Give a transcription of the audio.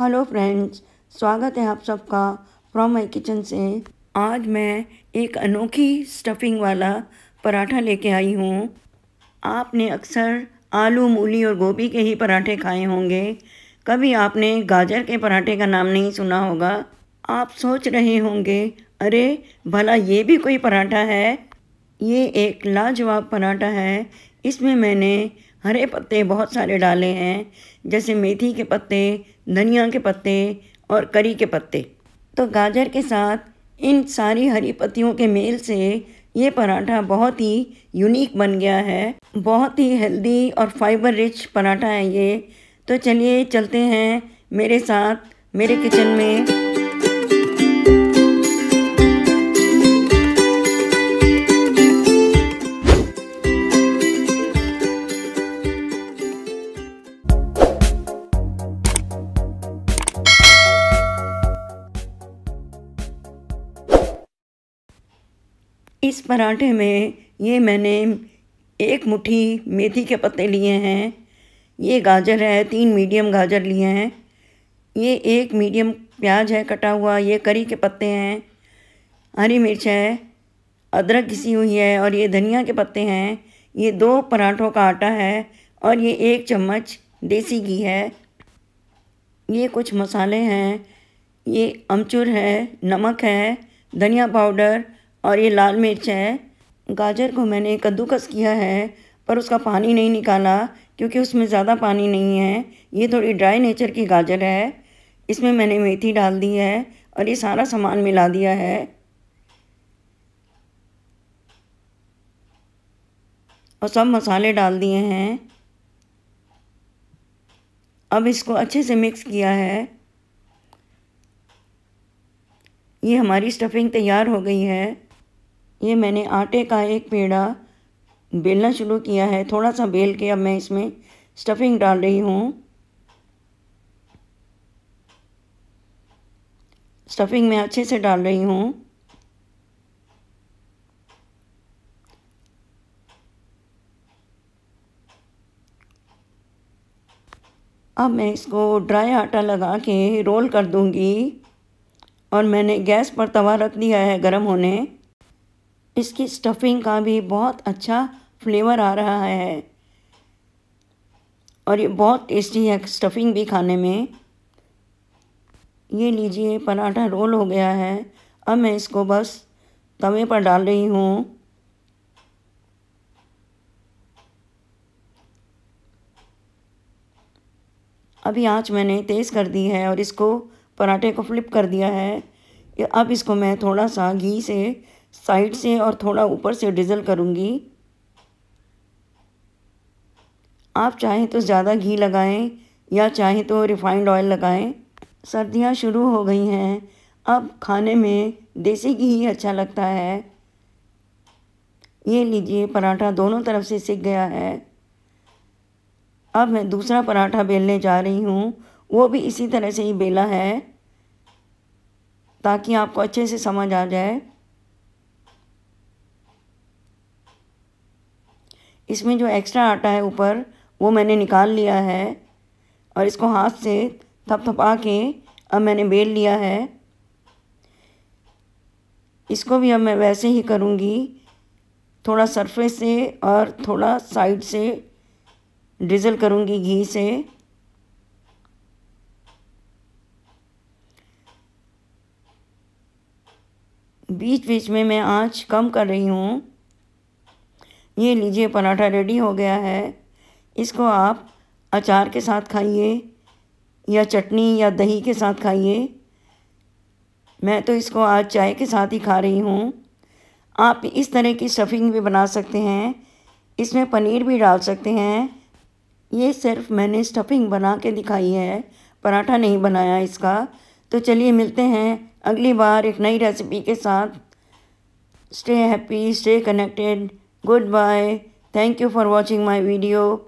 Hello friends स्वागत है आप सबका फ्रॉम माई किचन से आज मैं एक अनोखी स्टफिंग वाला पराठा लेके आई हूँ आपने अक्सर आलू मूली और गोभी के ही पराठे खाए होंगे कभी आपने गाजर के पराठे का नाम नहीं सुना होगा आप सोच रहे होंगे अरे भला ये भी कोई पराठा है ये एक लाजवाब पराठा है इसमें मैंने हरे पत्ते बहुत सारे डाले हैं जैसे मेथी के पत्ते धनिया के पत्ते और करी के पत्ते तो गाजर के साथ इन सारी हरी पत्तियों के मेल से ये पराठा बहुत ही यूनिक बन गया है बहुत ही हेल्दी और फाइबर रिच पराठा है ये तो चलिए चलते हैं मेरे साथ मेरे किचन में इस पराठे में ये मैंने एक मुट्ठी मेथी के पत्ते लिए हैं ये गाजर है तीन मीडियम गाजर लिए हैं ये एक मीडियम प्याज है कटा हुआ ये करी के पत्ते हैं हरी मिर्च है अदरक घिसी हुई है और ये धनिया के पत्ते हैं ये दो पराठों का आटा है और ये एक चम्मच देसी घी है ये कुछ मसाले हैं ये अमचूर है नमक है धनिया पाउडर और ये लाल मिर्च है गाजर को मैंने कद्दूकस किया है पर उसका पानी नहीं निकाला क्योंकि उसमें ज़्यादा पानी नहीं है ये थोड़ी ड्राई नेचर की गाजर है इसमें मैंने मेथी डाल दी है और ये सारा सामान मिला दिया है और सब मसाले डाल दिए हैं अब इसको अच्छे से मिक्स किया है ये हमारी स्टफिंग तैयार हो गई है ये मैंने आटे का एक पेड़ा बेलना शुरू किया है थोड़ा सा बेल के अब मैं इसमें स्टफिंग डाल रही हूँ स्टफिंग मैं अच्छे से डाल रही हूँ अब मैं इसको ड्राई आटा लगा के रोल कर दूँगी और मैंने गैस पर तवा रख दिया है गर्म होने इसकी स्टफिंग का भी बहुत अच्छा फ्लेवर आ रहा है और ये बहुत टेस्टी है स्टफिंग भी खाने में ये लीजिए पराठा रोल हो गया है अब मैं इसको बस तवे पर डाल रही हूँ अभी आँच मैंने तेज़ कर दी है और इसको पराठे को फ्लिप कर दिया है अब इसको मैं थोड़ा सा घी से साइड से और थोड़ा ऊपर से डिज़ल करूँगी आप चाहें तो ज़्यादा घी लगाएं या चाहें तो रिफाइंड ऑयल लगाएं सर्दियां शुरू हो गई हैं अब खाने में देसी घी ही अच्छा लगता है ये लीजिए पराठा दोनों तरफ से सिक गया है अब मैं दूसरा पराठा बेलने जा रही हूँ वो भी इसी तरह से ही बेला है ताकि आपको अच्छे से समझ आ जाए इसमें जो एक्स्ट्रा आटा है ऊपर वो मैंने निकाल लिया है और इसको हाथ से थपथपा के अब मैंने बेल लिया है इसको भी अब मैं वैसे ही करूँगी थोड़ा सरफेस से और थोड़ा साइड से ड्रिज़ल करूँगी घी से बीच बीच में मैं आँच कम कर रही हूँ ये लीजिए पराठा रेडी हो गया है इसको आप अचार के साथ खाइए या चटनी या दही के साथ खाइए मैं तो इसको आज चाय के साथ ही खा रही हूँ आप इस तरह की स्टफिंग भी बना सकते हैं इसमें पनीर भी डाल सकते हैं ये सिर्फ मैंने स्टफिंग बना के दिखाई है पराठा नहीं बनाया इसका तो चलिए मिलते हैं अगली बार एक नई रेसिपी के साथ stay happy stay connected Goodbye. Thank you for watching my video.